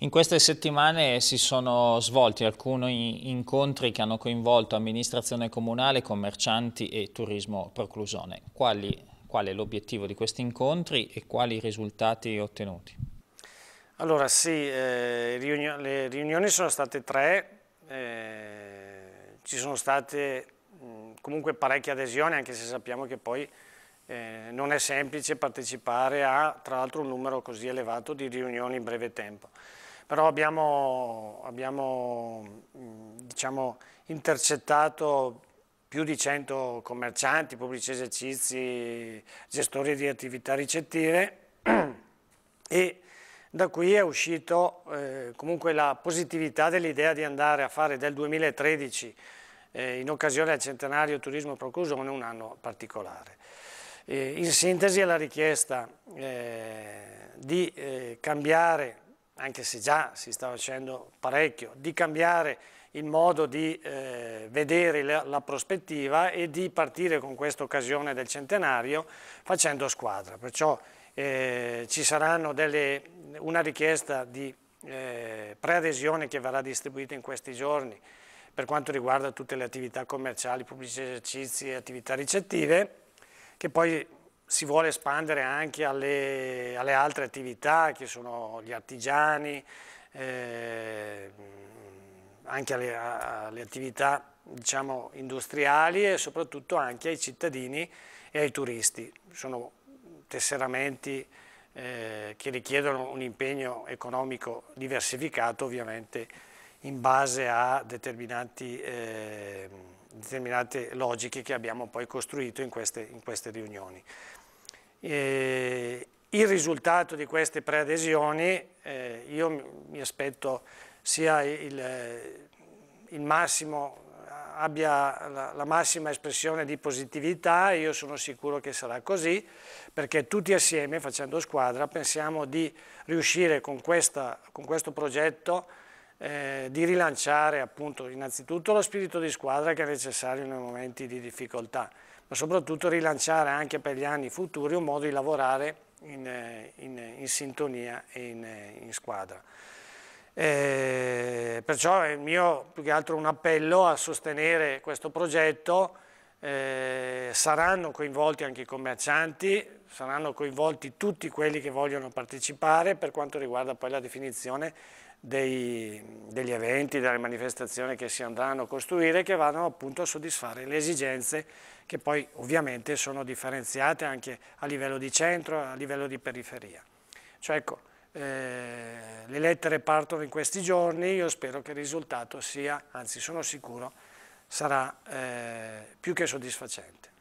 In queste settimane si sono svolti alcuni incontri che hanno coinvolto amministrazione comunale, commercianti e turismo proclusone. Quali, qual è l'obiettivo di questi incontri e quali risultati ottenuti? Allora sì, eh, riunio le riunioni sono state tre, eh, ci sono state mh, comunque parecchie adesioni anche se sappiamo che poi eh, non è semplice partecipare a tra l'altro un numero così elevato di riunioni in breve tempo però abbiamo, abbiamo mm, diciamo, intercettato più di 100 commercianti, pubblici esercizi, gestori di attività ricettive e da qui è uscito eh, comunque la positività dell'idea di andare a fare del 2013 eh, in occasione del centenario Turismo Proclusione un anno particolare. Eh, in sintesi è la richiesta eh, di eh, cambiare anche se già si sta facendo parecchio, di cambiare il modo di eh, vedere la, la, prospettiva e di partire con questa occasione del centenario facendo squadra. Perciò eh, ci saranno delle, una richiesta di eh, preadesione che verrà distribuita in questi giorni per quanto riguarda tutte le attività commerciali, pubblici esercizi e attività ricettive, che poi si vuole espandere anche alle, alle altre attività che sono gli artigiani, eh, anche alle, alle attività diciamo, industriali e soprattutto anche ai cittadini e ai turisti. Sono tesseramenti eh, che richiedono un impegno economico diversificato ovviamente in base a determinati eh, determinate logiche che abbiamo poi costruito in queste, in queste riunioni. E il risultato di queste preadesioni, eh, io mi aspetto sia il, il massimo, abbia la, la massima espressione di positività e io sono sicuro che sarà così, perché tutti assieme, facendo squadra, pensiamo di riuscire con, questa, con questo progetto eh, di rilanciare appunto innanzitutto lo spirito di squadra che è necessario nei momenti di difficoltà, ma soprattutto rilanciare anche per gli anni futuri un modo di lavorare in, eh, in, in sintonia e in, eh, in squadra. Eh, perciò è il mio più che altro un appello a sostenere questo progetto eh, saranno coinvolti anche i commercianti, saranno coinvolti tutti quelli che vogliono partecipare per quanto riguarda poi la definizione dei, degli eventi, delle manifestazioni che si andranno a costruire che vanno appunto a soddisfare le esigenze che poi ovviamente sono differenziate anche a livello di centro, a livello di periferia. Cioè ecco, eh, le lettere partono in questi giorni, io spero che il risultato sia, anzi sono sicuro, sarà eh, più che soddisfacente.